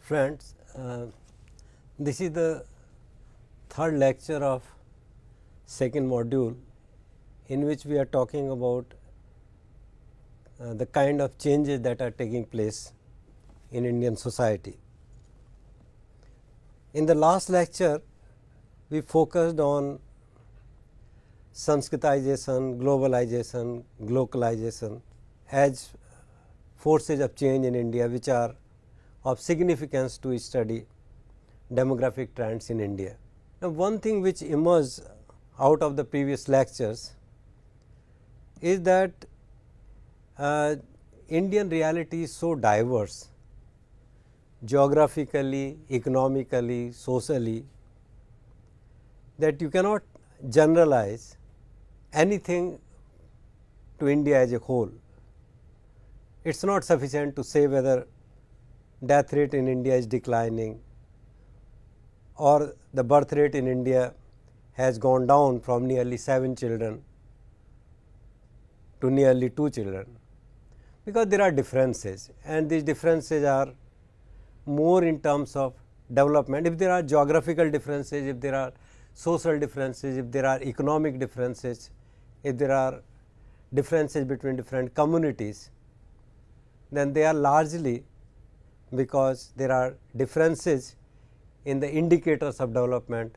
Friends, uh, this is the third lecture of second module in which we are talking about uh, the kind of changes that are taking place in Indian society. In the last lecture, we focused on Sanskritization, globalization, globalisation, as forces of change in India which are of significance to study demographic trends in India. Now, one thing which emerged out of the previous lectures is that uh, Indian reality is so diverse geographically, economically, socially that you cannot generalize anything to India as a whole. It is not sufficient to say whether death rate in India is declining or the birth rate in India has gone down from nearly 7 children to nearly 2 children because there are differences and these differences are more in terms of development if there are geographical differences if there are social differences, if there are economic differences, if there are differences between different communities, then they are largely because there are differences in the indicators of development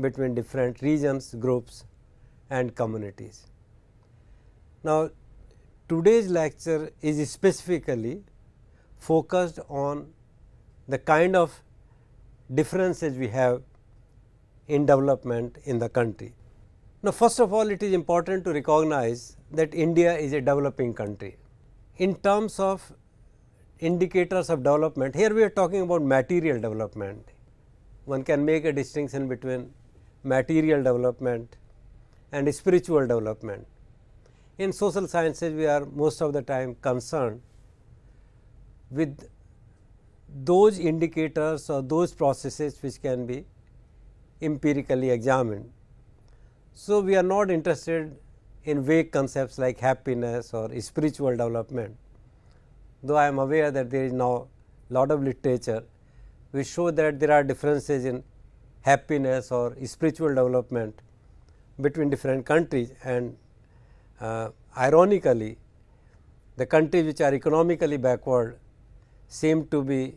between different regions, groups and communities. Now, today's lecture is specifically focused on the kind of differences we have in development in the country. Now, first of all, it is important to recognize that India is a developing country. In terms of indicators of development, here we are talking about material development. One can make a distinction between material development and spiritual development. In social sciences, we are most of the time concerned with those indicators or those processes which can be empirically examined. So, we are not interested in vague concepts like happiness or spiritual development, though I am aware that there is now lot of literature which show that there are differences in happiness or spiritual development between different countries and uh, ironically the countries which are economically backward seem to be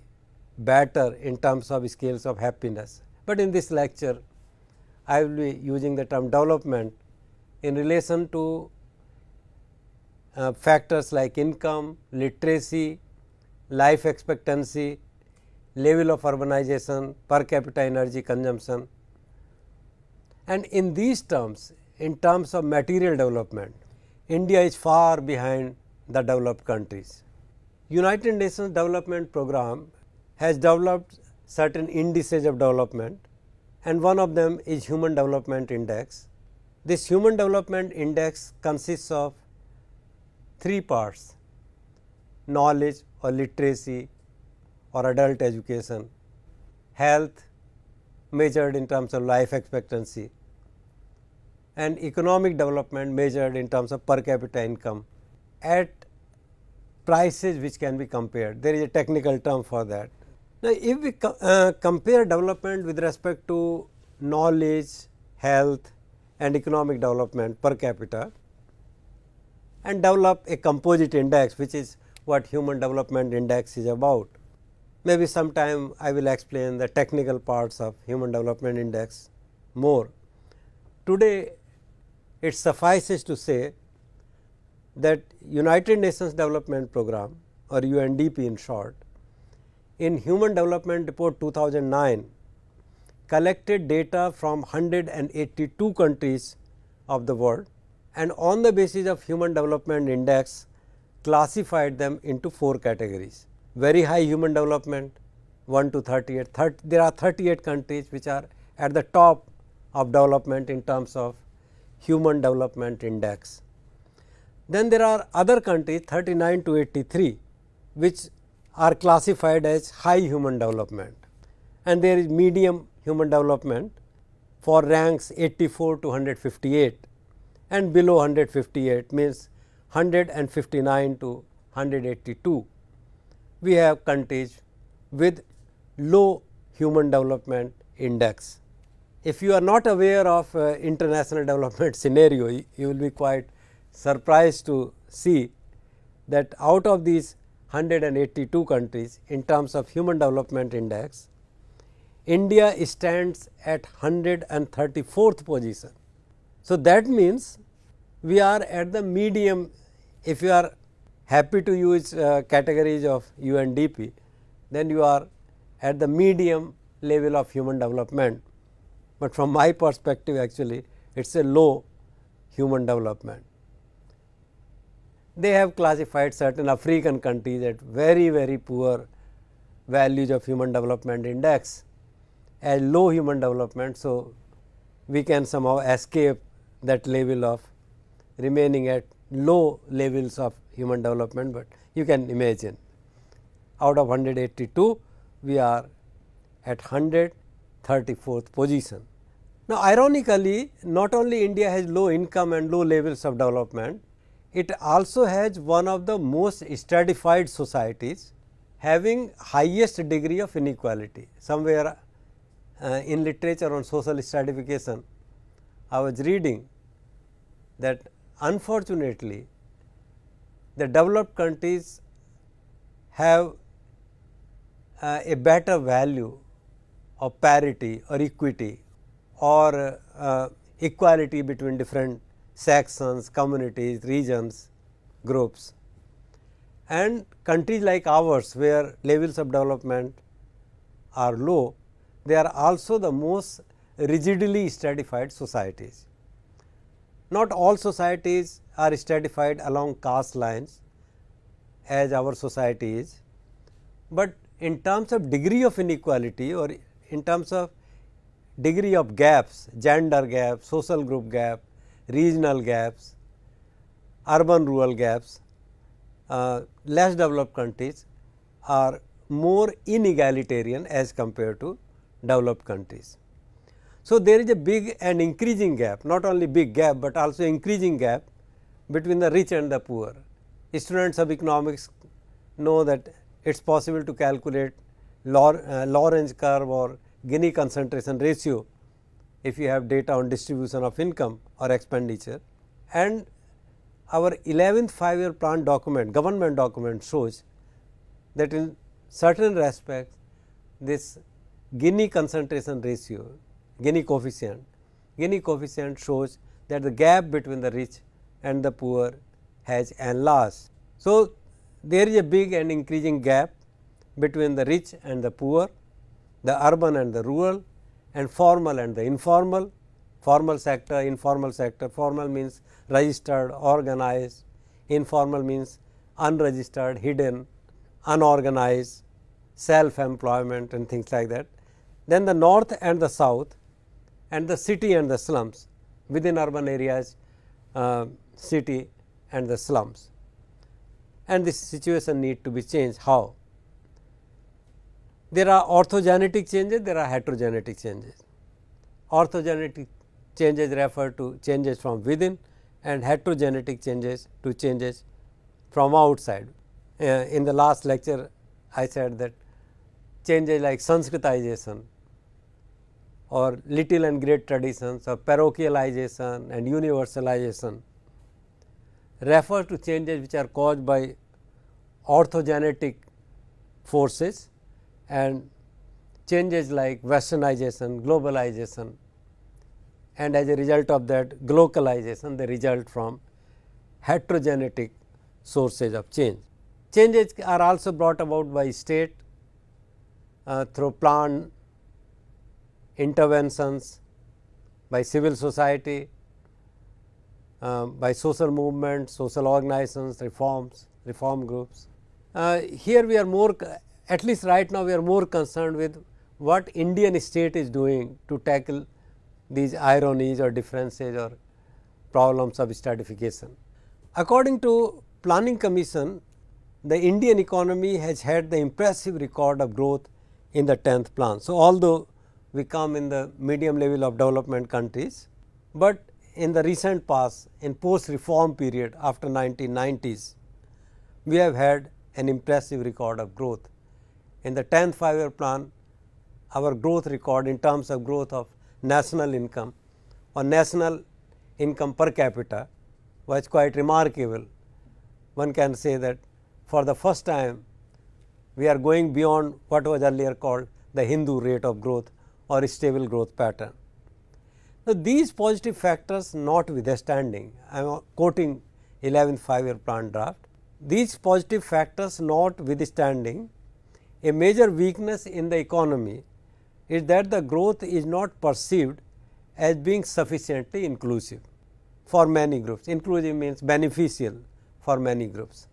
better in terms of scales of happiness but in this lecture I will be using the term development in relation to uh, factors like income, literacy, life expectancy, level of urbanization, per capita energy consumption. And in these terms, in terms of material development, India is far behind the developed countries. United Nations Development Program has developed certain indices of development and one of them is human development index. This human development index consists of three parts knowledge or literacy or adult education, health measured in terms of life expectancy and economic development measured in terms of per capita income at prices which can be compared. There is a technical term for that. Now, if we co uh, compare development with respect to knowledge, health and economic development per capita and develop a composite index which is what human development index is about. Maybe sometime I will explain the technical parts of human development index more. Today it suffices to say that United Nations Development Program or UNDP in short in Human Development Report 2009 collected data from 182 countries of the world and on the basis of Human Development Index classified them into four categories. Very high human development 1 to 38, 30, there are 38 countries which are at the top of development in terms of human development index. Then there are other countries 39 to 83 which are classified as high human development and there is medium human development for ranks 84 to 158 and below 158 means 159 to 182. We have countries with low human development index. If you are not aware of uh, international development scenario, you, you will be quite surprised to see that out of these 182 countries in terms of human development index, India stands at 134th position. So, that means, we are at the medium if you are happy to use uh, categories of UNDP, then you are at the medium level of human development, but from my perspective actually it is a low human development they have classified certain African countries at very, very poor values of human development index as low human development. So, we can somehow escape that level of remaining at low levels of human development, but you can imagine out of 182 we are at 134th position. Now, ironically not only India has low income and low levels of development, it also has one of the most stratified societies having highest degree of inequality. Somewhere uh, in literature on social stratification, I was reading that unfortunately, the developed countries have uh, a better value of parity or equity or uh, equality between different sections, communities, regions, groups and countries like ours where levels of development are low, they are also the most rigidly stratified societies. Not all societies are stratified along caste lines as our society is, but in terms of degree of inequality or in terms of degree of gaps, gender gap, social group gap, regional gaps, urban rural gaps, uh, less developed countries are more inegalitarian as compared to developed countries. So, there is a big and increasing gap not only big gap, but also increasing gap between the rich and the poor. Students of economics know that it is possible to calculate Lor, uh, Lorentz curve or Gini concentration ratio if you have data on distribution of income or expenditure and our 11th 5 year plan document government document shows that in certain respects this Gini concentration ratio Gini coefficient Gini coefficient shows that the gap between the rich and the poor has enlarged. So, there is a big and increasing gap between the rich and the poor, the urban and the rural, and formal and the informal, formal sector, informal sector, formal means registered, organized, informal means unregistered, hidden, unorganized, self employment and things like that. Then the north and the south and the city and the slums within urban areas, uh, city and the slums. And this situation need to be changed. How? There are orthogenetic changes, there are heterogenetic changes. Orthogenetic changes refer to changes from within and heterogenetic changes to changes from outside. Uh, in the last lecture, I said that changes like Sanskritization or little and great traditions or parochialization and universalization refer to changes which are caused by orthogenetic forces and changes like westernization, globalization and as a result of that glocalization the result from heterogenic sources of change. Changes are also brought about by state uh, through planned interventions, by civil society, uh, by social movements, social organizations, reforms, reform groups. Uh, here we are more at least right now we are more concerned with what Indian state is doing to tackle these ironies or differences or problems of stratification. According to planning commission, the Indian economy has had the impressive record of growth in the 10th plan. So, although we come in the medium level of development countries, but in the recent past in post reform period after 1990s, we have had an impressive record of growth. In the 10th five year plan, our growth record in terms of growth of national income or national income per capita was quite remarkable. One can say that for the first time we are going beyond what was earlier called the Hindu rate of growth or stable growth pattern. Now, these positive factors notwithstanding, I am quoting 11th five year plan draft, these positive factors notwithstanding a major weakness in the economy is that the growth is not perceived as being sufficiently inclusive for many groups. Inclusive means beneficial for many groups,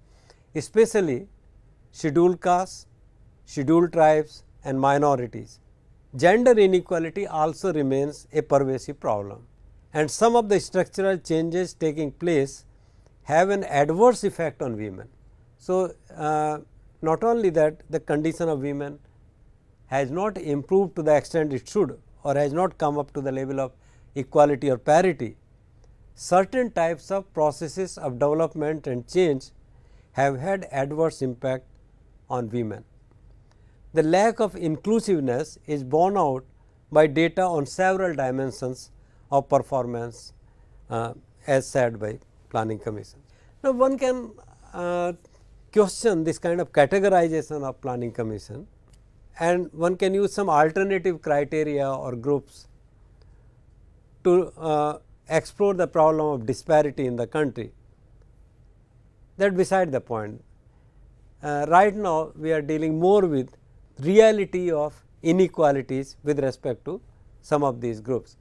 especially scheduled castes, scheduled tribes and minorities. Gender inequality also remains a pervasive problem and some of the structural changes taking place have an adverse effect on women. So, uh, not only that the condition of women has not improved to the extent it should or has not come up to the level of equality or parity. Certain types of processes of development and change have had adverse impact on women. The lack of inclusiveness is borne out by data on several dimensions of performance uh, as said by planning commission. Now, one can uh, question this kind of categorization of planning commission and one can use some alternative criteria or groups to uh, explore the problem of disparity in the country. That beside the point. Uh, right now, we are dealing more with reality of inequalities with respect to some of these groups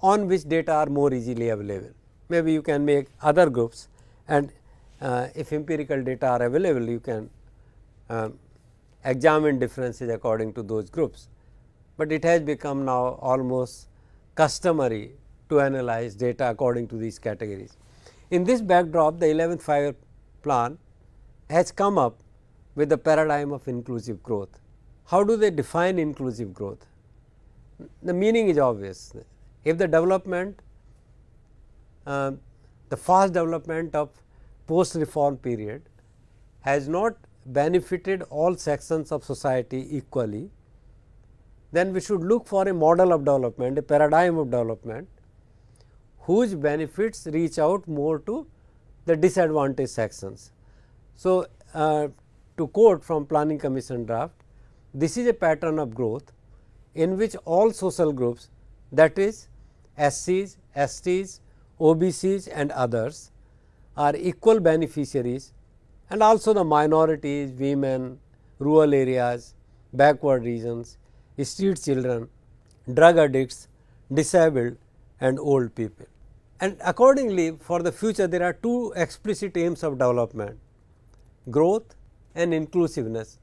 on which data are more easily available. Maybe you can make other groups and uh, if empirical data are available you can um, examine differences according to those groups. But it has become now almost customary to analyze data according to these categories. In this backdrop the 11th five-year plan has come up with the paradigm of inclusive growth. How do they define inclusive growth? The meaning is obvious. If the development, uh, the fast development of post reform period has not benefited all sections of society equally, then we should look for a model of development, a paradigm of development whose benefits reach out more to the disadvantaged sections. So, uh, to quote from planning commission draft, this is a pattern of growth in which all social groups that is SCs, STs, OBCs and others are equal beneficiaries and also the minorities, women, rural areas, backward regions, street children, drug addicts, disabled and old people. And accordingly for the future there are two explicit aims of development, growth and inclusiveness.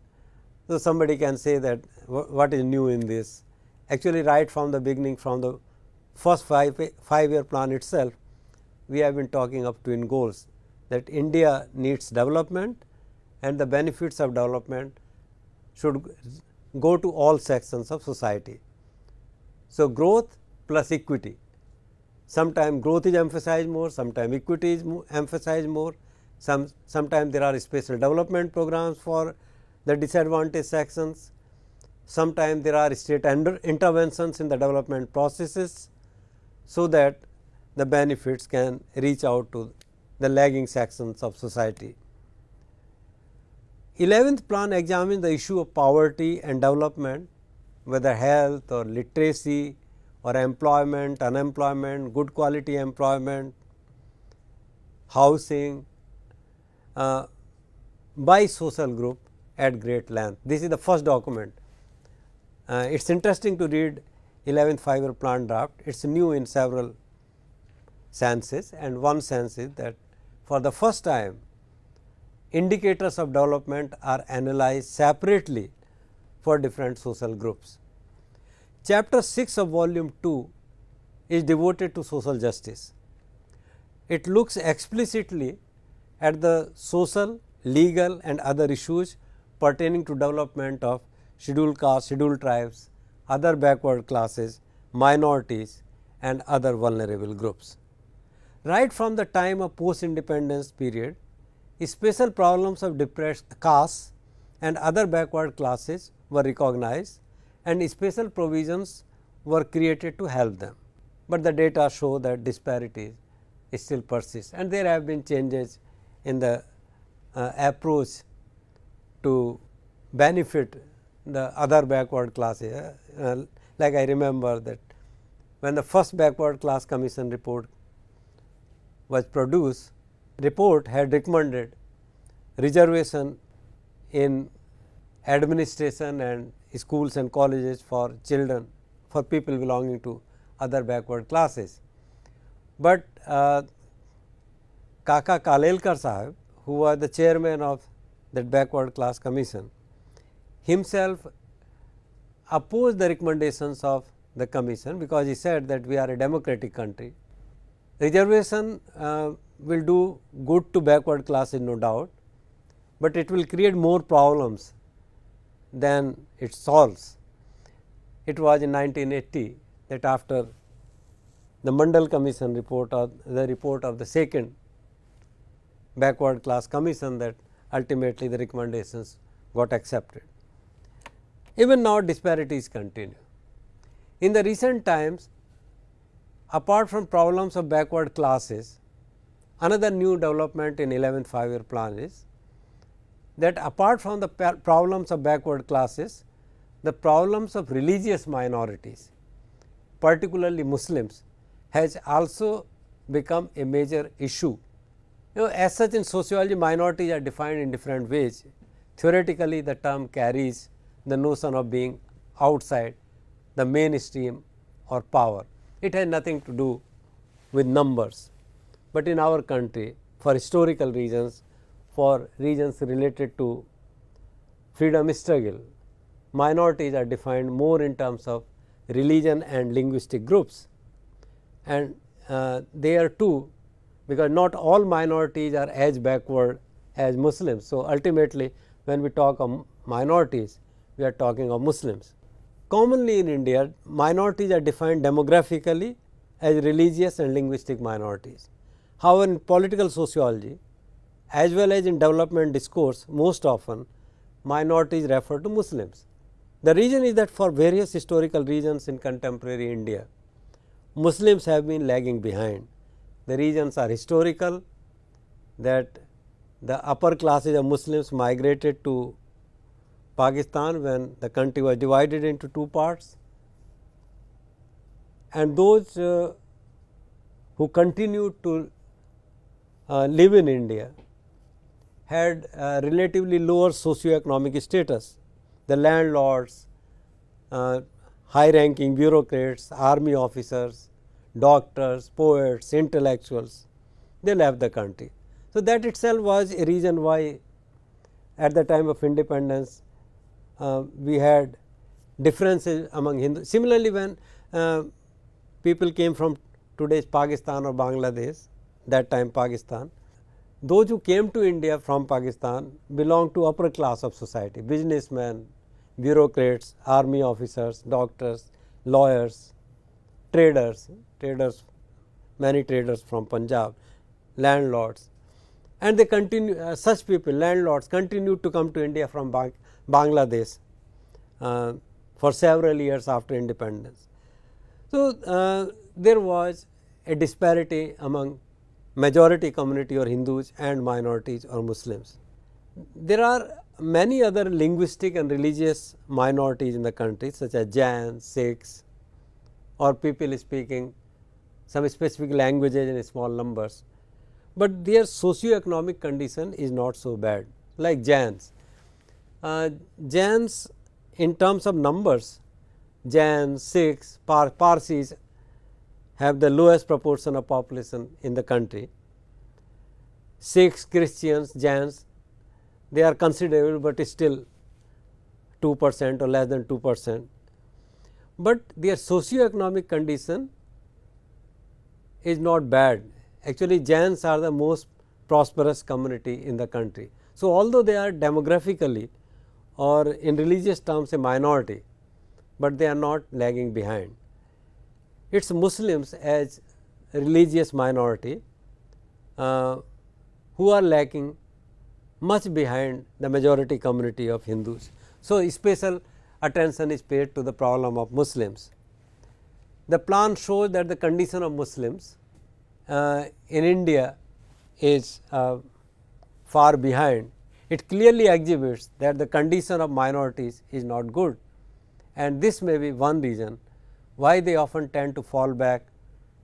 So, somebody can say that what is new in this actually right from the beginning from the first five, five year plan itself we have been talking of twin goals that India needs development and the benefits of development should go to all sections of society. So, growth plus equity sometimes growth is emphasized more, sometimes equity is emphasized more, some sometimes there are special development programs for the disadvantaged sections, sometimes there are state interventions in the development processes, so that the benefits can reach out to the lagging sections of society. Eleventh plan examines the issue of poverty and development, whether health or literacy or employment, unemployment, good quality employment, housing uh, by social group at great length. This is the first document. Uh, it is interesting to read 11th five-year plan draft. It is new in several senses and one sense is that for the first time indicators of development are analyzed separately for different social groups. Chapter 6 of volume 2 is devoted to social justice. It looks explicitly at the social, legal and other issues pertaining to development of scheduled castes, scheduled tribes, other backward classes, minorities and other vulnerable groups. Right from the time of post independence period, special problems of depressed castes and other backward classes were recognized and special provisions were created to help them. But the data show that disparities still persist and there have been changes in the uh, approach to benefit the other backward classes. Uh, uh, like I remember that when the first backward class commission report was produced, report had recommended reservation in administration and schools and colleges for children for people belonging to other backward classes. But uh, Kaka Kalelkar Sahib who was the chairman of that backward class commission himself opposed the recommendations of the commission because he said that we are a democratic country Reservation uh, will do good to backward classes no doubt, but it will create more problems than it solves. It was in 1980 that after the Mandal Commission report or the report of the second backward class commission that ultimately the recommendations got accepted. Even now disparities continue. In the recent times apart from problems of backward classes, another new development in 11th five-year plan is that apart from the problems of backward classes, the problems of religious minorities, particularly Muslims, has also become a major issue. You know, as such in sociology, minorities are defined in different ways. Theoretically, the term carries the notion of being outside the mainstream or power it has nothing to do with numbers, but in our country for historical reasons for reasons related to freedom struggle minorities are defined more in terms of religion and linguistic groups and uh, they are too because not all minorities are as backward as Muslims. So, ultimately when we talk of minorities we are talking of Muslims. Commonly in India, minorities are defined demographically as religious and linguistic minorities. However, in political sociology, as well as in development discourse, most often minorities refer to Muslims. The reason is that for various historical reasons in contemporary India, Muslims have been lagging behind. The reasons are historical, that the upper classes of Muslims migrated to Pakistan when the country was divided into two parts and those uh, who continued to uh, live in India had relatively lower socio-economic status. The landlords, uh, high ranking bureaucrats, army officers, doctors, poets, intellectuals, they left the country. So, that itself was a reason why at the time of independence uh, we had differences among Hindu. Similarly, when uh, people came from today's Pakistan or Bangladesh, that time Pakistan, those who came to India from Pakistan belonged to upper class of society, businessmen, bureaucrats, army officers, doctors, lawyers, traders, traders, many traders from Punjab, landlords, and they continue uh, such people, landlords continued to come to India from Bangladesh uh, for several years after independence. So, uh, there was a disparity among majority community or Hindus and minorities or Muslims. There are many other linguistic and religious minorities in the country such as Jains, Sikhs or people speaking some specific languages in small numbers, but their socio-economic condition is not so bad like Jains. Jains, uh, in terms of numbers Jains, 6 Par Parsis have the lowest proportion of population in the country. 6 Christians Jains, they are considerable, but still 2 percent or less than 2 percent, but their socio-economic condition is not bad. Actually, Jains are the most prosperous community in the country. So, although they are demographically or in religious terms a minority, but they are not lagging behind. It is Muslims as religious minority uh, who are lacking much behind the majority community of Hindus. So, special attention is paid to the problem of Muslims. The plan shows that the condition of Muslims uh, in India is uh, far behind it clearly exhibits that the condition of minorities is not good and this may be one reason why they often tend to fall back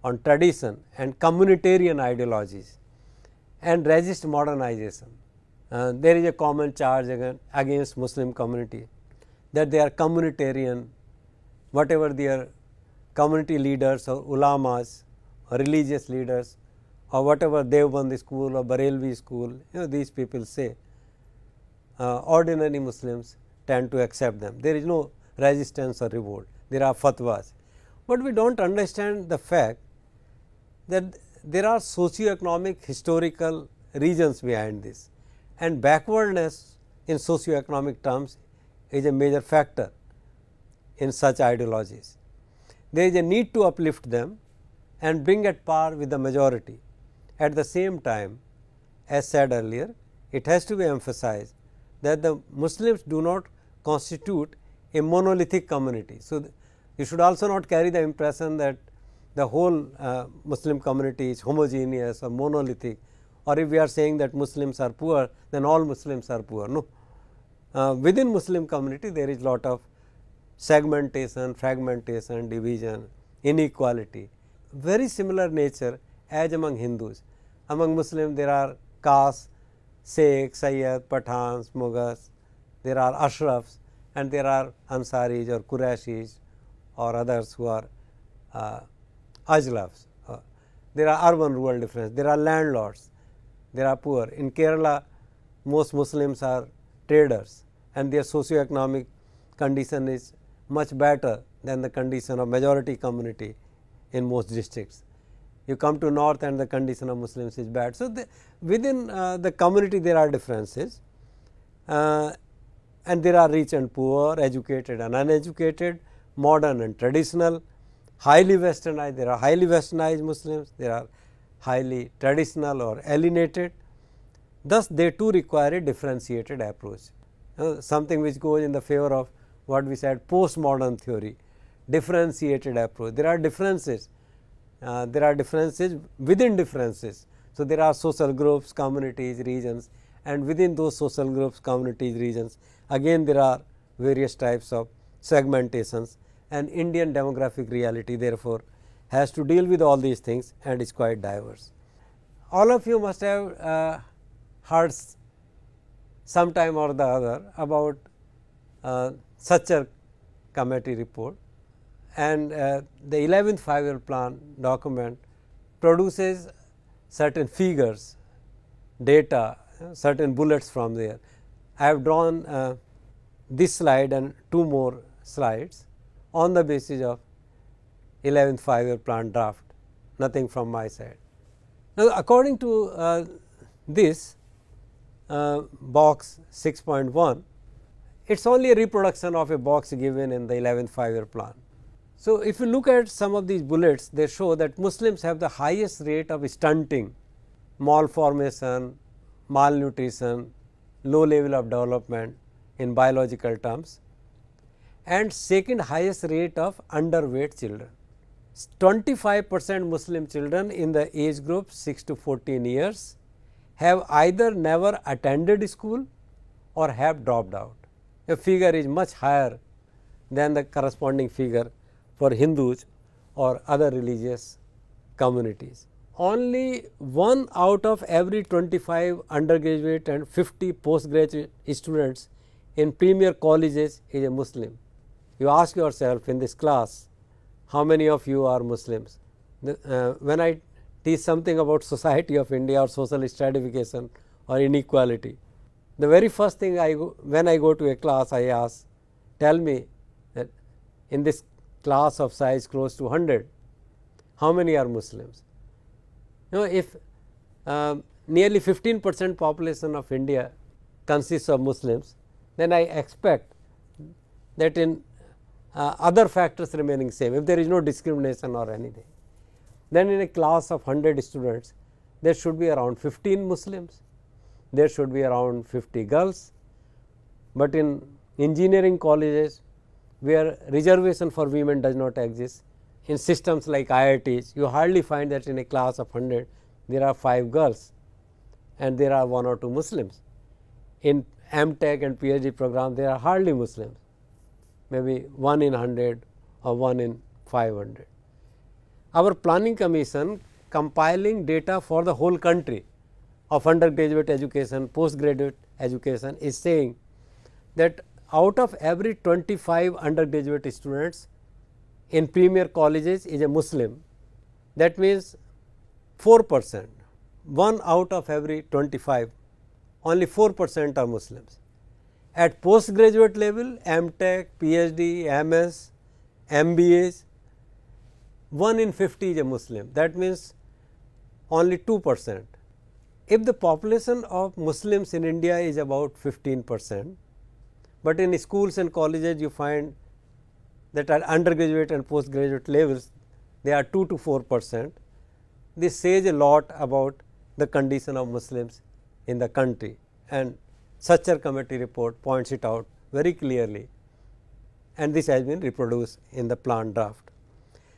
on tradition and communitarian ideologies and resist modernization. Uh, there is a common charge against Muslim community that they are communitarian, whatever their community leaders or ulamas or religious leaders or whatever Devbandi school or Barelvi school, you know these people say. Uh, ordinary Muslims tend to accept them. There is no resistance or revolt, there are fatwas. But we do not understand the fact that there are socio-economic historical reasons behind this and backwardness in socio-economic terms is a major factor in such ideologies. There is a need to uplift them and bring at par with the majority. At the same time, as said earlier, it has to be emphasized that the Muslims do not constitute a monolithic community. So, you should also not carry the impression that the whole uh, Muslim community is homogeneous or monolithic or if we are saying that Muslims are poor then all Muslims are poor. No, uh, within Muslim community there is lot of segmentation, fragmentation, division, inequality very similar nature as among Hindus. Among Muslims there are castes, Sheikh, Sayyid, Pathans, Mughals, there are Ashrafs and there are Ansaris or Qurashis or others who are uh, Ajlafs. Uh, there are urban rural differences. there are landlords, there are poor. In Kerala, most Muslims are traders and their socio-economic condition is much better than the condition of majority community in most districts you come to north and the condition of Muslims is bad. So, the, within uh, the community there are differences uh, and there are rich and poor, educated and uneducated, modern and traditional, highly westernized, there are highly westernized Muslims, there are highly traditional or alienated. Thus, they too require a differentiated approach, uh, something which goes in the favor of what we said postmodern theory, differentiated approach. There are differences uh, there are differences within differences. So, there are social groups, communities, regions and within those social groups, communities, regions again there are various types of segmentations and Indian demographic reality therefore, has to deal with all these things and is quite diverse. All of you must have uh, heard sometime or the other about uh, such a committee report and uh, the 11th five year plan document produces certain figures, data, certain bullets from there. I have drawn uh, this slide and two more slides on the basis of 11th five year plan draft, nothing from my side. Now, according to uh, this uh, box 6.1, it is only a reproduction of a box given in the 11th five year plan so, if you look at some of these bullets, they show that Muslims have the highest rate of stunting, malformation, malnutrition, low level of development in biological terms and second highest rate of underweight children. 25 percent Muslim children in the age group 6 to 14 years have either never attended school or have dropped out. The figure is much higher than the corresponding figure for Hindus or other religious communities. Only one out of every 25 undergraduate and 50 postgraduate students in premier colleges is a Muslim. You ask yourself in this class, how many of you are Muslims? The, uh, when I teach something about society of India or social stratification or inequality, the very first thing I go, when I go to a class I ask, tell me that in this class of size close to 100, how many are Muslims? You know, if uh, nearly 15 percent population of India consists of Muslims, then I expect that in uh, other factors remaining same, if there is no discrimination or anything, then in a class of 100 students, there should be around 15 Muslims, there should be around 50 girls, but in engineering colleges where reservation for women does not exist. In systems like IITs, you hardly find that in a class of 100 there are 5 girls and there are 1 or 2 Muslims. In MTech and PhD program, there are hardly Muslims, maybe 1 in 100 or 1 in 500. Our planning commission compiling data for the whole country of undergraduate education, postgraduate education is saying that out of every 25 undergraduate students in premier colleges is a Muslim. That means, 4 percent, 1 out of every 25, only 4 percent are Muslims. At postgraduate level, MTech, PhD, MS, MBAs, 1 in 50 is a Muslim. That means, only 2 percent. If the population of Muslims in India is about 15 percent, but in schools and colleges you find that at undergraduate and postgraduate levels they are 2 to 4 percent. This says a lot about the condition of Muslims in the country and such a committee report points it out very clearly and this has been reproduced in the plan draft.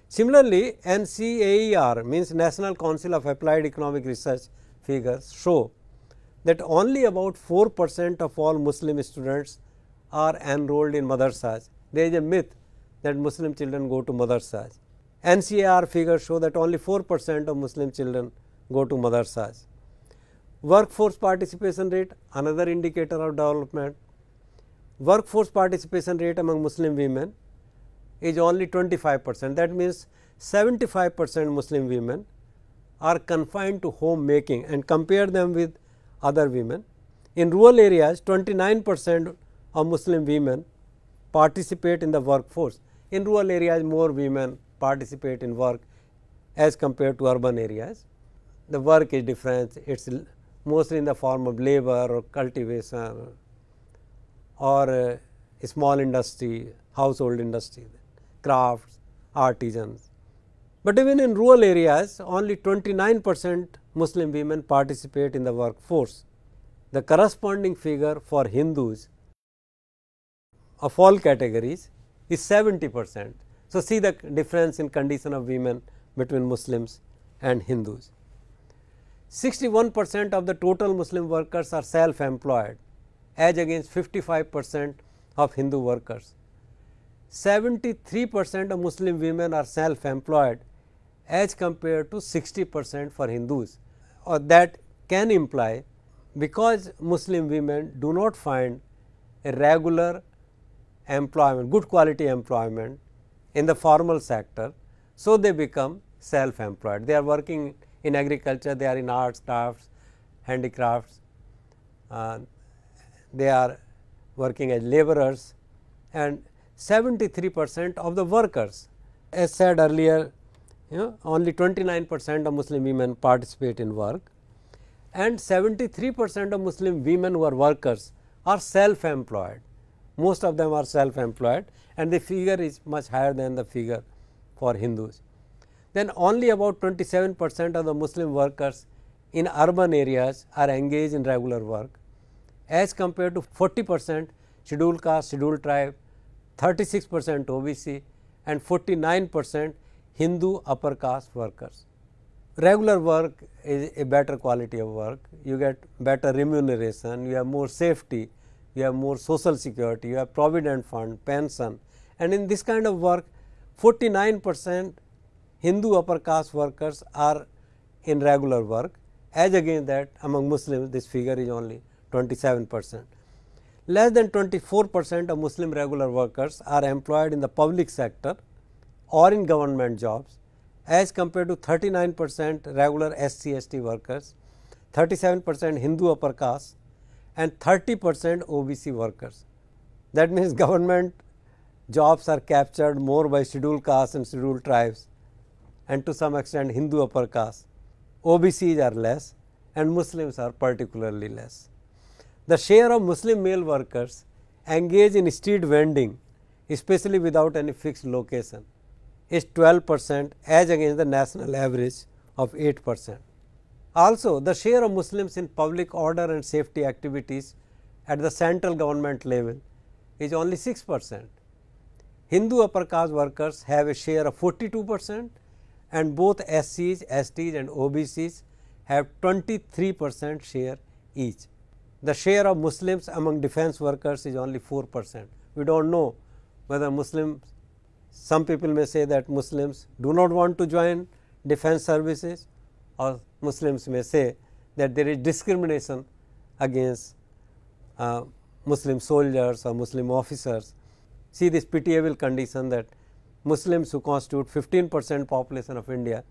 Similarly, NCAER means National Council of Applied Economic Research figures show that only about 4 percent of all Muslim students are enrolled in madrasas. There is a myth that Muslim children go to madrasas. NCAR figures show that only 4 percent of Muslim children go to madrasas. Workforce participation rate another indicator of development. Workforce participation rate among Muslim women is only 25 percent that means 75 percent Muslim women are confined to homemaking and compare them with other women. In rural areas 29 percent of Muslim women participate in the workforce. In rural areas more women participate in work as compared to urban areas. The work is different, it is mostly in the form of labor or cultivation or uh, small industry, household industry, crafts, artisans. But even in rural areas only 29 percent Muslim women participate in the workforce. The corresponding figure for Hindus of all categories is 70 percent. So, see the difference in condition of women between Muslims and Hindus. 61 percent of the total Muslim workers are self employed as against 55 percent of Hindu workers. 73 percent of Muslim women are self employed as compared to 60 percent for Hindus or that can imply because Muslim women do not find a regular employment, good quality employment in the formal sector. So, they become self employed. They are working in agriculture, they are in arts, crafts, handicrafts, uh, they are working as laborers and 73 percent of the workers. As said earlier, you know, only 29 percent of Muslim women participate in work and 73 percent of Muslim women who are workers are self employed most of them are self employed and the figure is much higher than the figure for Hindus. Then only about 27 percent of the Muslim workers in urban areas are engaged in regular work as compared to 40 percent scheduled caste, scheduled tribe, 36 percent OBC and 49 percent Hindu upper caste workers. Regular work is a better quality of work, you get better remuneration, you have more safety, you have more social security, you have provident fund, pension and in this kind of work 49 percent Hindu upper caste workers are in regular work as against that among Muslims this figure is only 27 percent. Less than 24 percent of Muslim regular workers are employed in the public sector or in government jobs as compared to 39 percent regular SCST workers, 37 percent Hindu upper caste and 30 percent OBC workers. That means, government jobs are captured more by scheduled castes and scheduled tribes and to some extent Hindu upper caste. OBCs are less and Muslims are particularly less. The share of Muslim male workers engaged in street vending especially without any fixed location is 12 percent as against the national average of 8 percent. Also, the share of Muslims in public order and safety activities at the central government level is only 6 percent. Hindu upper caste workers have a share of 42 percent and both SCs, STs and OBCs have 23 percent share each. The share of Muslims among defense workers is only 4 percent. We do not know whether Muslims, some people may say that Muslims do not want to join defense services or Muslims may say that there is discrimination against uh, Muslim soldiers or Muslim officers. See this pitiable condition that Muslims who constitute 15 percent population of India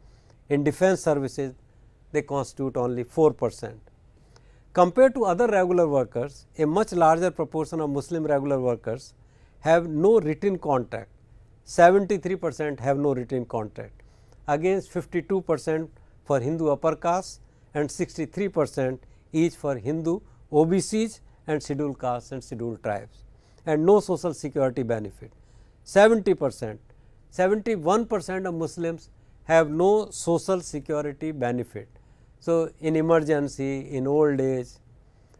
in defense services they constitute only 4 percent. Compared to other regular workers a much larger proportion of Muslim regular workers have no written contract 73 percent have no written contract against 52 percent for Hindu upper caste and 63 percent each for Hindu OBCs and scheduled castes and scheduled tribes and no social security benefit. 70 percent, 71 percent of Muslims have no social security benefit. So, in emergency, in old age,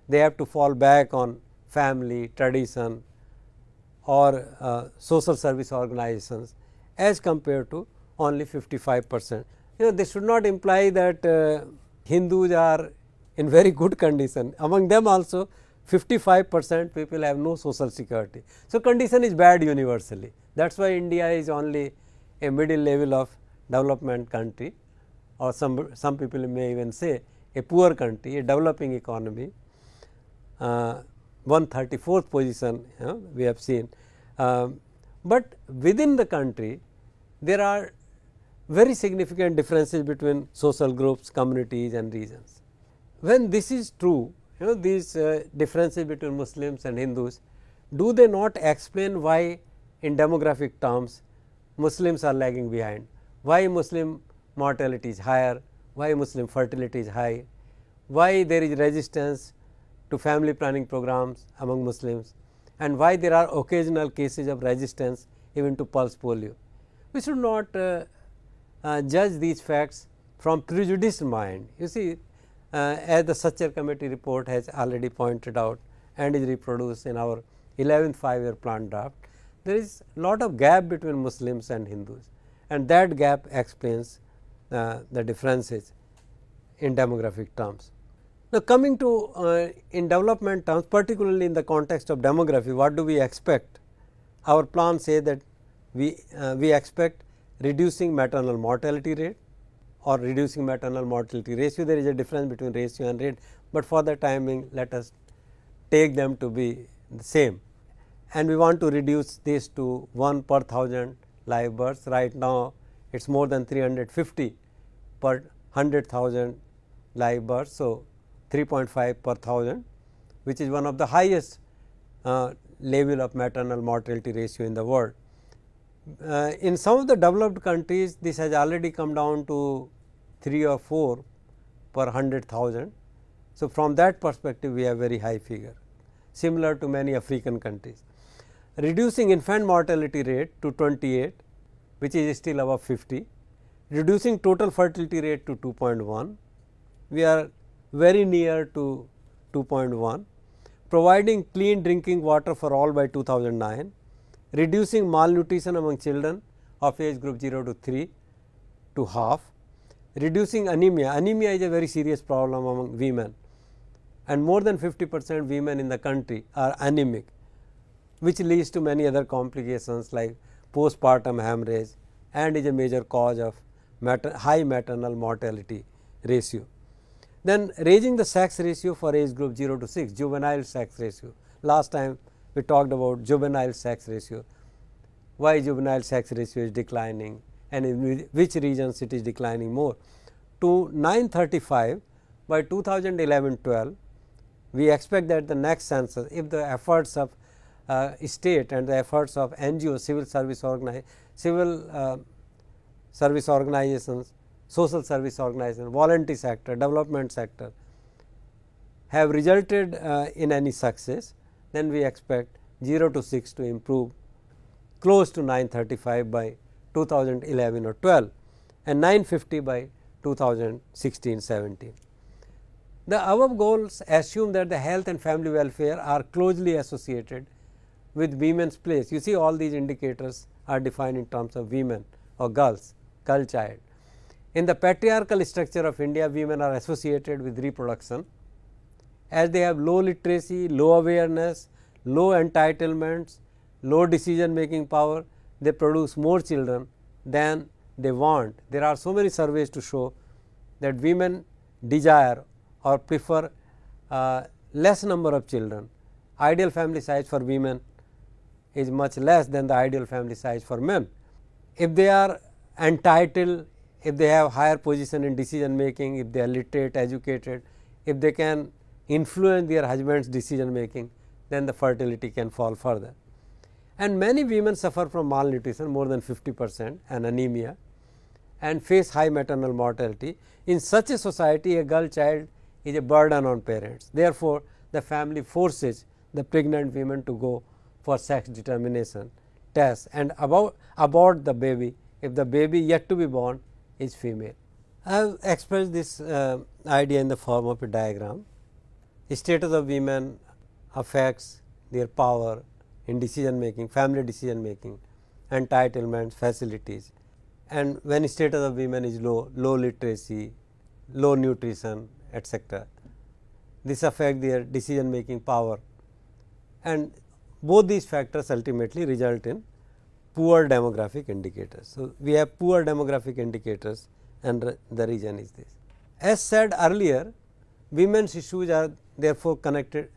they have to fall back on family, tradition or uh, social service organizations as compared to only 55 percent. You know, they should not imply that uh, Hindus are in very good condition. Among them also 55 percent people have no social security. So, condition is bad universally. That is why India is only a middle level of development country or some, some people may even say a poor country, a developing economy, uh, 134th position we have seen. Uh, but within the country there are very significant differences between social groups, communities and regions. When this is true, you know these uh, differences between Muslims and Hindus, do they not explain why in demographic terms Muslims are lagging behind, why Muslim mortality is higher, why Muslim fertility is high, why there is resistance to family planning programs among Muslims and why there are occasional cases of resistance even to pulse polio. We should not uh, uh, judge these facts from prejudiced mind. You see uh, as the Satcher committee report has already pointed out and is reproduced in our 11th 5 year plan draft, there is lot of gap between Muslims and Hindus and that gap explains uh, the differences in demographic terms. Now, coming to uh, in development terms particularly in the context of demography what do we expect? Our plan say that we, uh, we expect reducing maternal mortality rate or reducing maternal mortality ratio. There is a difference between ratio and rate, but for the time being let us take them to be the same and we want to reduce this to 1 per 1000 live births. Right now it is more than 350 per 100,000 live births. So, 3.5 per 1000 which is one of the highest uh, level of maternal mortality ratio in the world. Uh, in some of the developed countries this has already come down to 3 or 4 per 100,000. So, from that perspective we have very high figure similar to many African countries. Reducing infant mortality rate to 28 which is still above 50, reducing total fertility rate to 2.1, we are very near to 2.1, providing clean drinking water for all by 2009 reducing malnutrition among children of age group 0 to 3 to half, reducing anemia. Anemia is a very serious problem among women and more than 50 percent women in the country are anemic which leads to many other complications like postpartum hemorrhage and is a major cause of mater high maternal mortality ratio. Then raising the sex ratio for age group 0 to 6 juvenile sex ratio last time we talked about juvenile sex ratio, why juvenile sex ratio is declining and in which regions it is declining more. To 935 by 2011-12, we expect that the next census, if the efforts of uh, state and the efforts of NGO, civil service organization, civil uh, service organizations, social service organizations, voluntary sector, development sector have resulted uh, in any success, then we expect 0 to 6 to improve close to 935 by 2011 or 12 and 950 by 2016 17. The above goals assume that the health and family welfare are closely associated with women's place. You see all these indicators are defined in terms of women or girls, girl child. In the patriarchal structure of India, women are associated with reproduction as they have low literacy, low awareness, low entitlements, low decision making power, they produce more children than they want. There are so many surveys to show that women desire or prefer uh, less number of children. Ideal family size for women is much less than the ideal family size for men. If they are entitled, if they have higher position in decision making, if they are literate, educated, if they can influence their husband's decision making then the fertility can fall further. And many women suffer from malnutrition more than 50 percent and anemia and face high maternal mortality. In such a society a girl child is a burden on parents. Therefore, the family forces the pregnant women to go for sex determination test and about abort the baby if the baby yet to be born is female. I have expressed this uh, idea in the form of a diagram status of women affects their power in decision making, family decision making, entitlements, facilities. And when status of women is low, low literacy, low nutrition, etc., this affect their decision making power. And both these factors ultimately result in poor demographic indicators. So, we have poor demographic indicators and the reason is this. As said earlier, women's issues are therefore connected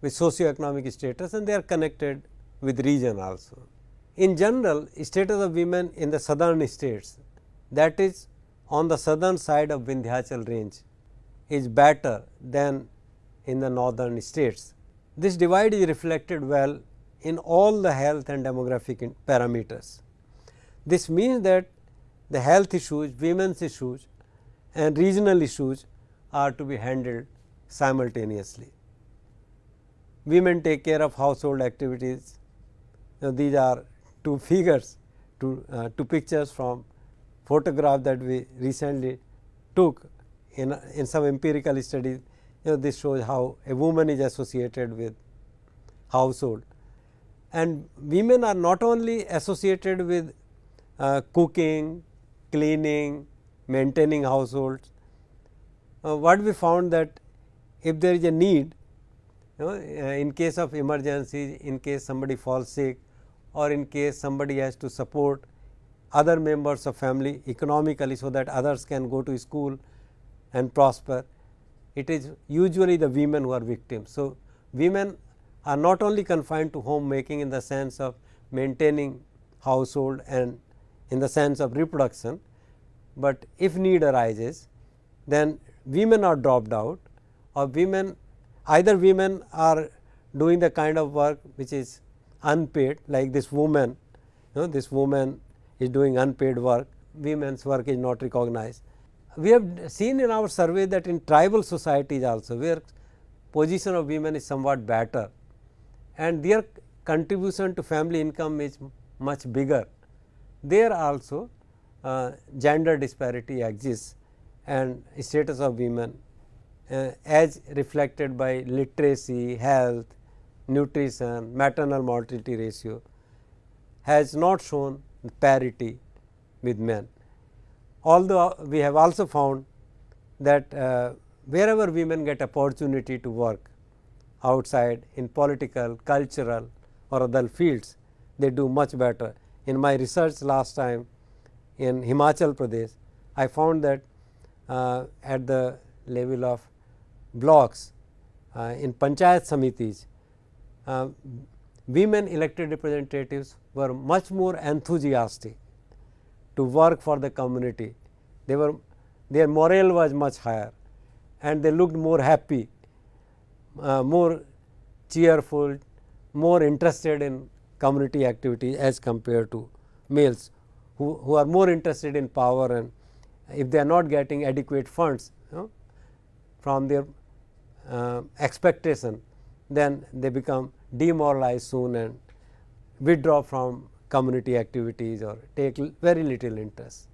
with socio-economic status and they are connected with region also. In general, status of women in the southern states that is on the southern side of Vindhyachal range is better than in the northern states. This divide is reflected well in all the health and demographic parameters. This means that the health issues, women's issues and regional issues are to be handled simultaneously. Women take care of household activities. Now, these are two figures, two, uh, two pictures from photograph that we recently took in, in some empirical studies. You know, this shows how a woman is associated with household. And women are not only associated with uh, cooking, cleaning, maintaining households. Uh, what we found that if there is a need you know, uh, in case of emergencies, in case somebody falls sick or in case somebody has to support other members of family economically, so that others can go to school and prosper. It is usually the women who are victims. So, women are not only confined to homemaking in the sense of maintaining household and in the sense of reproduction, but if need arises, then women are dropped out or women either women are doing the kind of work which is unpaid like this woman you know this woman is doing unpaid work women's work is not recognized. We have seen in our survey that in tribal societies also where position of women is somewhat better and their contribution to family income is much bigger. There also uh, gender disparity exists and status of women uh, as reflected by literacy, health, nutrition, maternal mortality ratio has not shown parity with men. Although we have also found that uh, wherever women get opportunity to work outside in political, cultural or other fields, they do much better. In my research last time in Himachal Pradesh, I found that uh, at the level of blocks uh, in panchayat samitis, uh, women elected representatives were much more enthusiastic to work for the community. They were their morale was much higher and they looked more happy, uh, more cheerful, more interested in community activities as compared to males who, who are more interested in power and if they are not getting adequate funds you know, from their uh, expectation then they become demoralized soon and withdraw from community activities or take very little interest.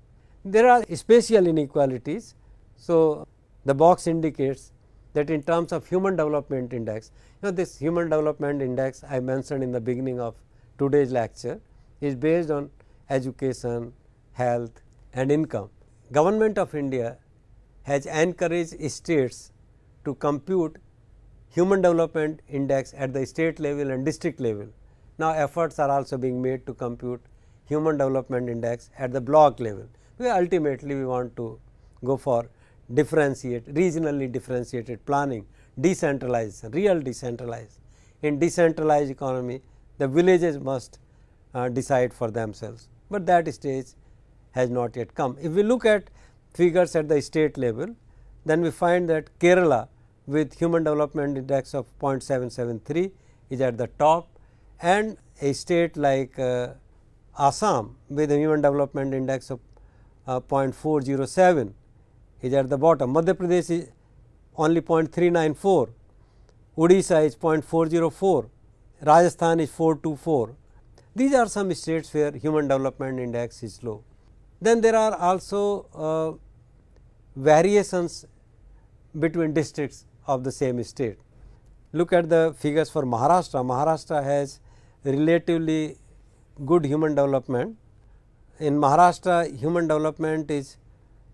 There are spatial inequalities. So, the box indicates that in terms of human development index, you know this human development index I mentioned in the beginning of today's lecture is based on education, health and income. Government of India has encouraged states to compute human development index at the state level and district level. Now, efforts are also being made to compute human development index at the block level. We ultimately we want to go for differentiate regionally differentiated planning, decentralized, real decentralized. In decentralized economy, the villages must uh, decide for themselves, but that stage has not yet come. If we look at figures at the state level, then we find that Kerala with human development index of 0.773 is at the top and a state like uh, Assam with a human development index of uh, 0.407 is at the bottom. Madhya Pradesh is only 0.394, Odisha is 0.404, Rajasthan is 424. These are some states where human development index is low. Then there are also uh, variations between districts of the same state. Look at the figures for Maharashtra. Maharashtra has relatively good human development. In Maharashtra, human development is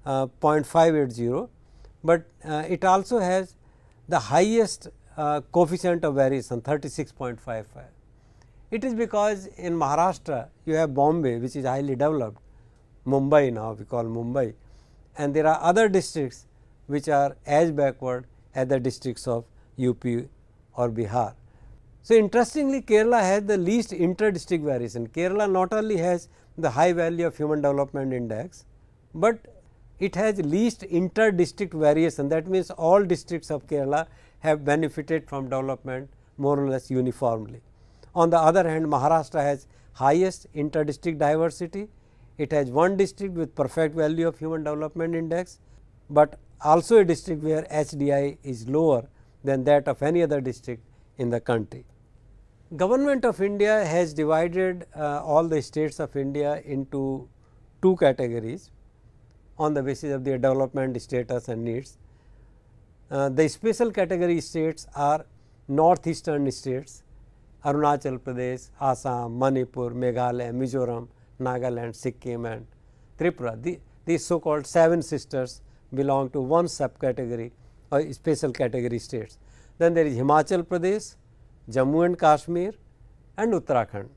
uh, 0.580, but uh, it also has the highest uh, coefficient of variation 36.55. It is because in Maharashtra you have Bombay which is highly developed, Mumbai now we call Mumbai and there are other districts which are as backward as the districts of UP or Bihar. So, interestingly Kerala has the least inter-district variation. Kerala not only has the high value of human development index, but it has least inter-district variation that means all districts of Kerala have benefited from development more or less uniformly. On the other hand Maharashtra has highest inter-district diversity, it has one district with perfect value of human development index, but also a district where HDI is lower than that of any other district in the country. Government of India has divided uh, all the states of India into two categories on the basis of their development status and needs. Uh, the special category states are northeastern states Arunachal Pradesh, Assam, Manipur, Meghalaya, Mizoram, Nagaland, Sikkim and Tripura. The, these so called seven sisters belong to one subcategory or special category states. Then there is Himachal Pradesh, Jammu and Kashmir and Uttarakhand.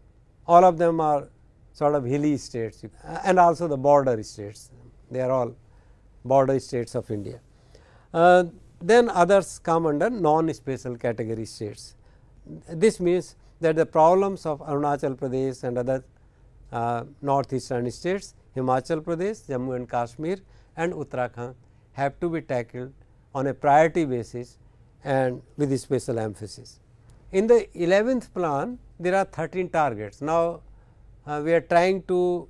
All of them are sort of hilly states and also the border states. They are all border states of India. Uh, then others come under non-special category states. This means that the problems of Arunachal Pradesh and other uh, northeastern states, Himachal Pradesh, Jammu and Kashmir and Uttarakhand have to be tackled on a priority basis and with special emphasis. In the 11th plan, there are 13 targets. Now, uh, we are trying to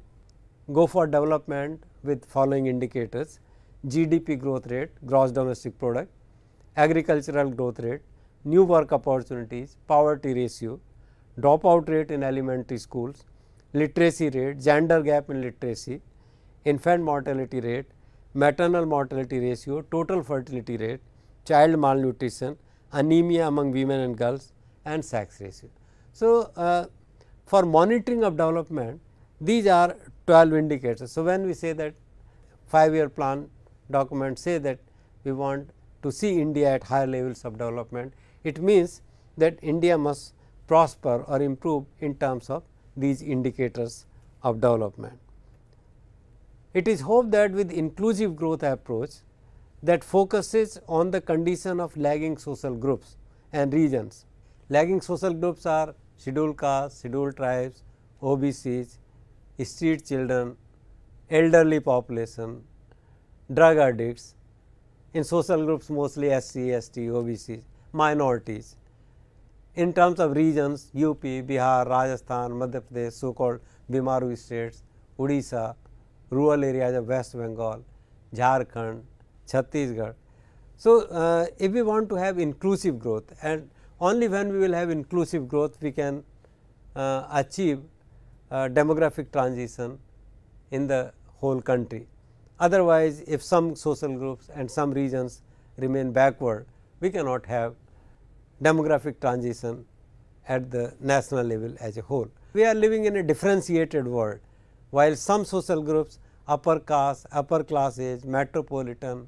go for development with following indicators GDP growth rate, gross domestic product, agricultural growth rate, new work opportunities, poverty ratio, dropout rate in elementary schools, literacy rate, gender gap in literacy, infant mortality rate, maternal mortality ratio, total fertility rate, child malnutrition, anemia among women and girls and sex ratio. So, uh, for monitoring of development these are 12 indicators. So, when we say that 5 year plan document say that we want to see India at higher levels of development, it means that India must prosper or improve in terms of these indicators of development. It is hoped that with inclusive growth approach that focuses on the condition of lagging social groups and regions. Lagging social groups are scheduled castes, scheduled tribes, OBCs, street children, elderly population, drug addicts, in social groups mostly SC, ST, OBCs, minorities. In terms of regions, UP, Bihar, Rajasthan, Madhya Pradesh, so called Bimaru states, Odisha, rural areas of West Bengal, Jharkhand, Chhattisgarh. So, uh, if we want to have inclusive growth and only when we will have inclusive growth we can uh, achieve uh, demographic transition in the whole country. Otherwise, if some social groups and some regions remain backward, we cannot have demographic transition at the national level as a whole. We are living in a differentiated world while some social groups upper class, upper classes, metropolitan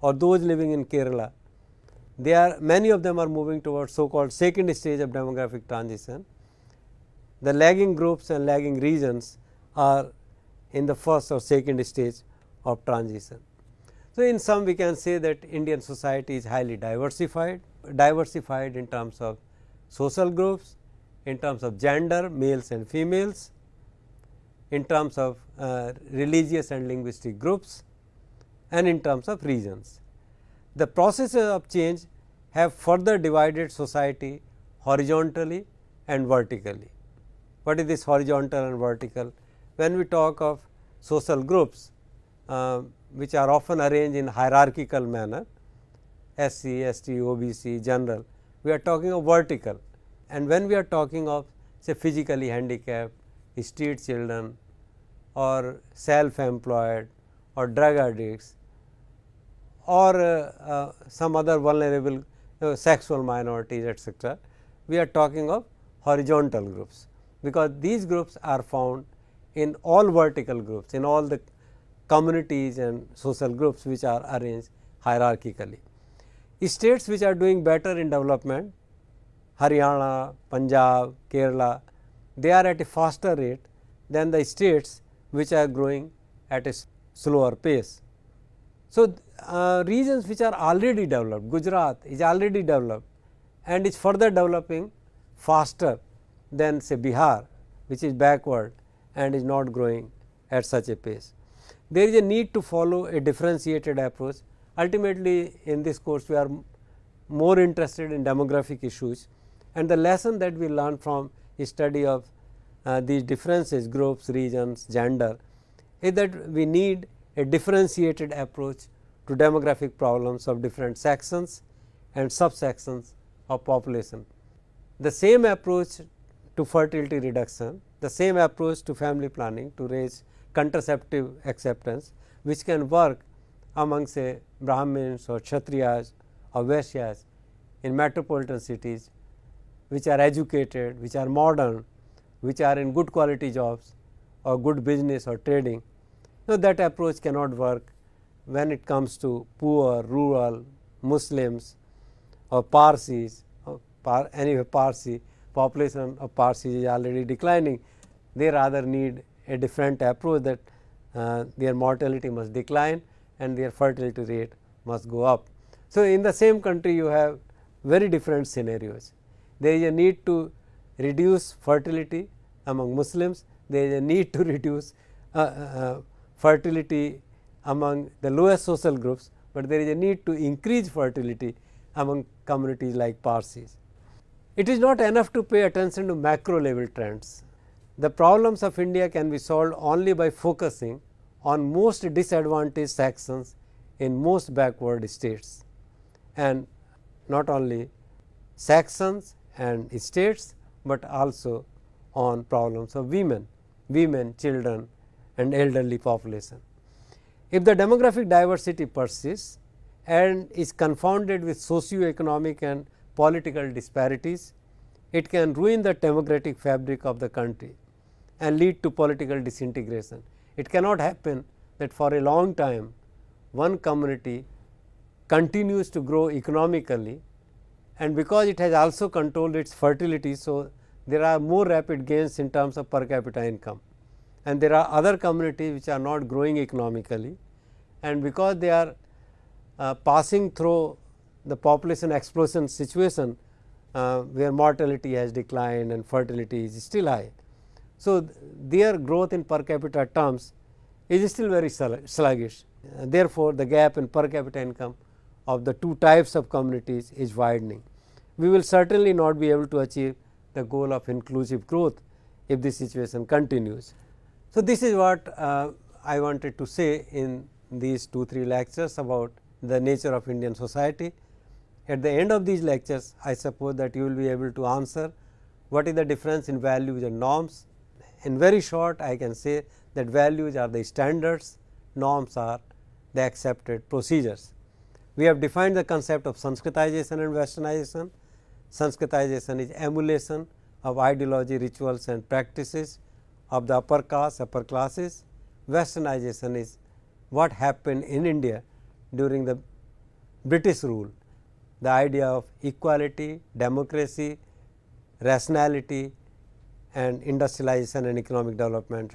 or those living in Kerala, they are many of them are moving towards so called second stage of demographic transition. The lagging groups and lagging regions are in the first or second stage of transition. So, in sum we can say that Indian society is highly diversified, diversified in terms of social groups, in terms of gender males and females, in terms of uh, religious and linguistic groups and in terms of regions. The processes of change have further divided society horizontally and vertically. What is this horizontal and vertical? When we talk of social groups, uh, which are often arranged in hierarchical manner, SC, ST, OBC, general, we are talking of vertical. And when we are talking of say physically handicapped, street children or self employed or drug addicts or uh, uh, some other vulnerable uh, sexual minorities etc. We are talking of horizontal groups because these groups are found in all vertical groups in all the communities and social groups which are arranged hierarchically. States which are doing better in development Haryana, Punjab, Kerala they are at a faster rate than the states which are growing at a slower pace. So, uh, regions which are already developed, Gujarat is already developed and is further developing faster than say Bihar which is backward and is not growing at such a pace. There is a need to follow a differentiated approach. Ultimately, in this course we are more interested in demographic issues and the lesson that we learn from study of uh, these differences groups, regions, gender is that we need a differentiated approach to demographic problems of different sections and subsections of population. The same approach to fertility reduction, the same approach to family planning to raise contraceptive acceptance which can work among say Brahmins or Kshatriyas or Vaishyas in metropolitan cities which are educated, which are modern, which are in good quality jobs or good business or trading. Now, that approach cannot work when it comes to poor, rural, Muslims or Parsis or par, anyway Parsi population of Parsi is already declining. They rather need a different approach that uh, their mortality must decline and their fertility rate must go up. So, in the same country you have very different scenarios there is a need to reduce fertility among Muslims, there is a need to reduce uh, uh, uh, fertility among the lowest social groups, but there is a need to increase fertility among communities like Parsis. It is not enough to pay attention to macro level trends. The problems of India can be solved only by focusing on most disadvantaged sections in most backward states and not only sections and states, but also on problems of women, women, children and elderly population. If the demographic diversity persists and is confounded with socio-economic and political disparities, it can ruin the democratic fabric of the country and lead to political disintegration. It cannot happen that for a long time one community continues to grow economically and because it has also controlled its fertility. So, there are more rapid gains in terms of per capita income and there are other communities which are not growing economically and because they are uh, passing through the population explosion situation uh, where mortality has declined and fertility is still high. So, their growth in per capita terms is still very sluggish. Therefore, the gap in per capita income of the two types of communities is widening we will certainly not be able to achieve the goal of inclusive growth if this situation continues. So, this is what uh, I wanted to say in these 2 3 lectures about the nature of Indian society. At the end of these lectures, I suppose that you will be able to answer what is the difference in values and norms. In very short, I can say that values are the standards, norms are the accepted procedures. We have defined the concept of Sanskritization and westernization. Sanskritization is emulation of ideology, rituals and practices of the upper caste, upper classes. Westernization is what happened in India during the British rule, the idea of equality, democracy, rationality and industrialization and economic development.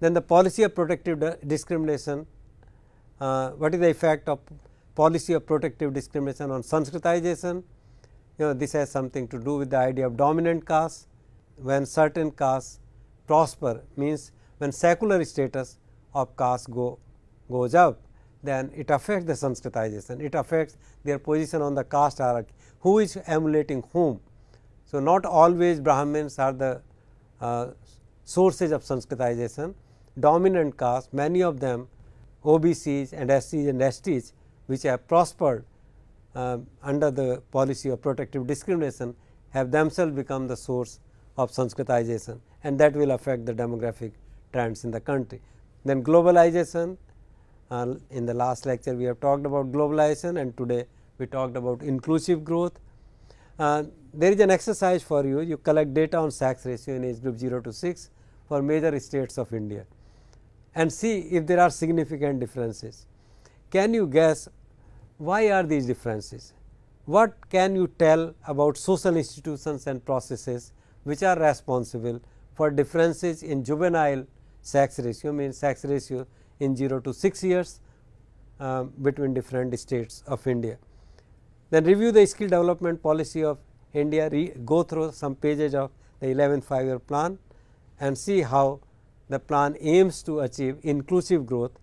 Then the policy of protective discrimination, uh, what is the effect of policy of protective discrimination on Sanskritization, you know this has something to do with the idea of dominant caste when certain castes prosper means when secular status of caste go goes up then it affects the sanskritization it affects their position on the caste hierarchy who is emulating whom so not always brahmins are the uh, sources of sanskritization dominant caste many of them obcs and scs and sts which have prospered uh, under the policy of protective discrimination have themselves become the source of Sanskritization and that will affect the demographic trends in the country. Then globalization uh, in the last lecture we have talked about globalization and today we talked about inclusive growth. Uh, there is an exercise for you, you collect data on sex ratio in age group 0 to 6 for major states of India and see if there are significant differences. Can you guess why are these differences? What can you tell about social institutions and processes which are responsible for differences in juvenile sex ratio means sex ratio in 0 to 6 years uh, between different states of India. Then review the skill development policy of India, go through some pages of the 11th five year plan and see how the plan aims to achieve inclusive growth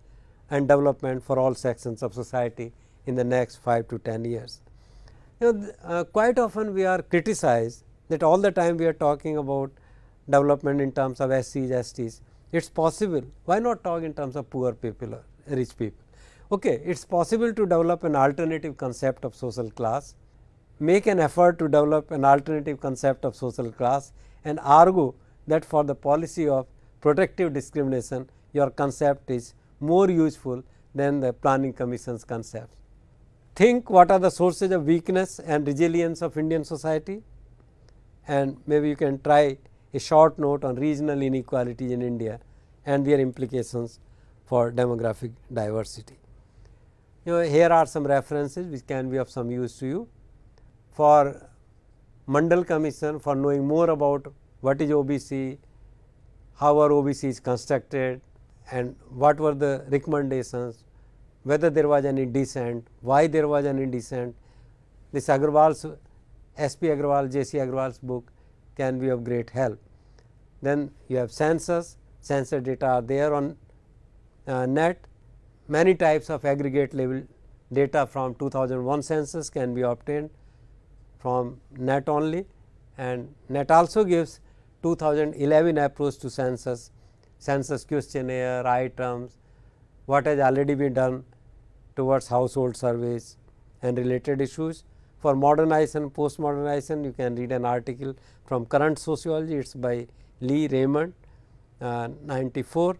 and development for all sections of society in the next 5 to 10 years. You know, uh, quite often we are criticized that all the time we are talking about development in terms of SCs, STs. It is possible, why not talk in terms of poor people or rich people? Okay, it is possible to develop an alternative concept of social class, make an effort to develop an alternative concept of social class and argue that for the policy of protective discrimination, your concept is more useful than the planning commission's concept think what are the sources of weakness and resilience of Indian society and maybe you can try a short note on regional inequalities in India and their implications for demographic diversity. You know here are some references which can be of some use to you for Mandal commission for knowing more about what is OBC, how are OBCs constructed and what were the recommendations, whether there was any descent, why there was any descent. This Agarwal's S.P. Agarwal, J.C. Agarwal's book can be of great help. Then you have sensors, sensor data are there on uh, net. Many types of aggregate level data from 2001 census can be obtained from net only and net also gives 2011 approach to census, census questionnaire, items, what has already been done towards household surveys and related issues. For modernization, postmodernization, you can read an article from Current Sociology, it is by Lee Raymond, uh, 94.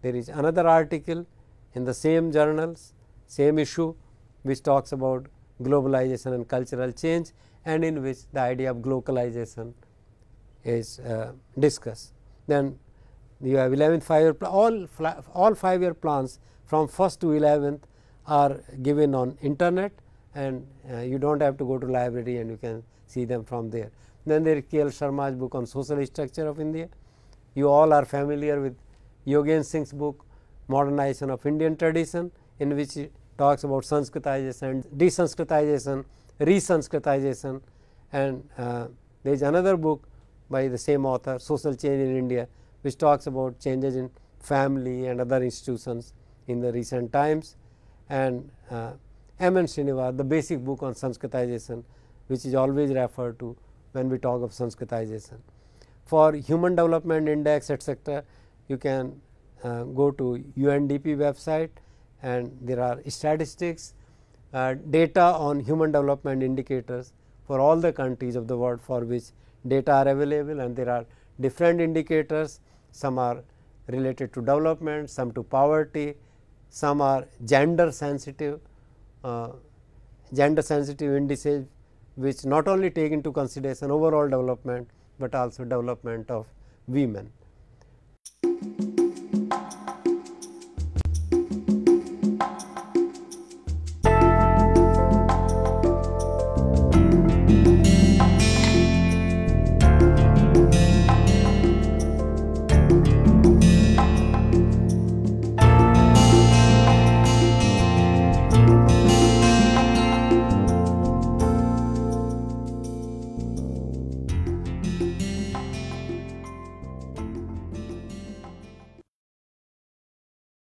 There is another article in the same journals, same issue, which talks about globalization and cultural change and in which the idea of globalization is uh, discussed. Then you have 11th five year all, all 5 year plans from 1st to 11th are given on internet and uh, you do not have to go to library and you can see them from there. Then there is K. L. Sharma's book on social structure of India. You all are familiar with Yogen Singh's book modernization of Indian tradition in which he talks about Sanskritization, desanskritization, re-sanskritization and uh, there is another book by the same author social change in India which talks about changes in family and other institutions in the recent times and uh, M. N. Srinivas, the basic book on Sanskritization, which is always referred to when we talk of Sanskritization. For Human Development Index, etc., you can uh, go to UNDP website and there are statistics, uh, data on human development indicators for all the countries of the world for which data are available and there are different indicators, some are related to development, some to poverty, some are gender sensitive, uh, gender sensitive indices which not only take into consideration overall development, but also development of women.